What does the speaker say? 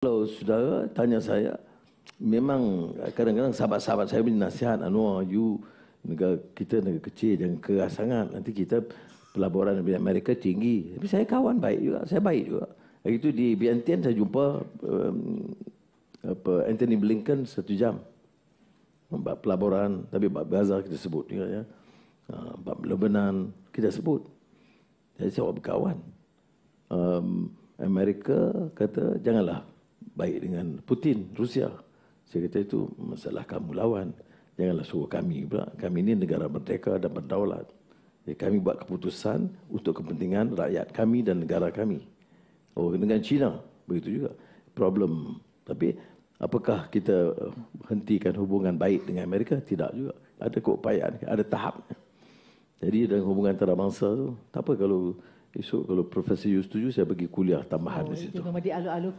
Kalau sudah tanya saya, memang kadang-kadang sahabat-sahabat saya beri nasihat, Anwar, you negara kita negara kecil jangan keras sangat nanti kita pelaburan di Amerika tinggi tapi saya kawan baik juga saya baik juga hari itu di Vientiane saya jumpa um, apa Anthony Blinken satu jam membuat pelaburan tapi bapak Gaza kita sebut juga ya ah, buat Lebanon kita sebut jadi saya berkawan um, Amerika kata janganlah baik dengan Putin, Rusia. Saya kata itu masalah kamu lawan. Janganlah suruh kami pula. Kami ini negara merdeka dan berdaulat. Jadi ya, kami buat keputusan untuk kepentingan rakyat kami dan negara kami. Oh, dengan China. Begitu juga. Problem. Tapi apakah kita eh, hentikan hubungan baik dengan Amerika? Tidak juga. Ada keupayaan. Ada tahap. Jadi dengan hubungan bangsa itu, tak apa kalau esok kalau Profesor Yus setuju, saya bagi kuliah tambahan oh, di situ. Itu memang dialu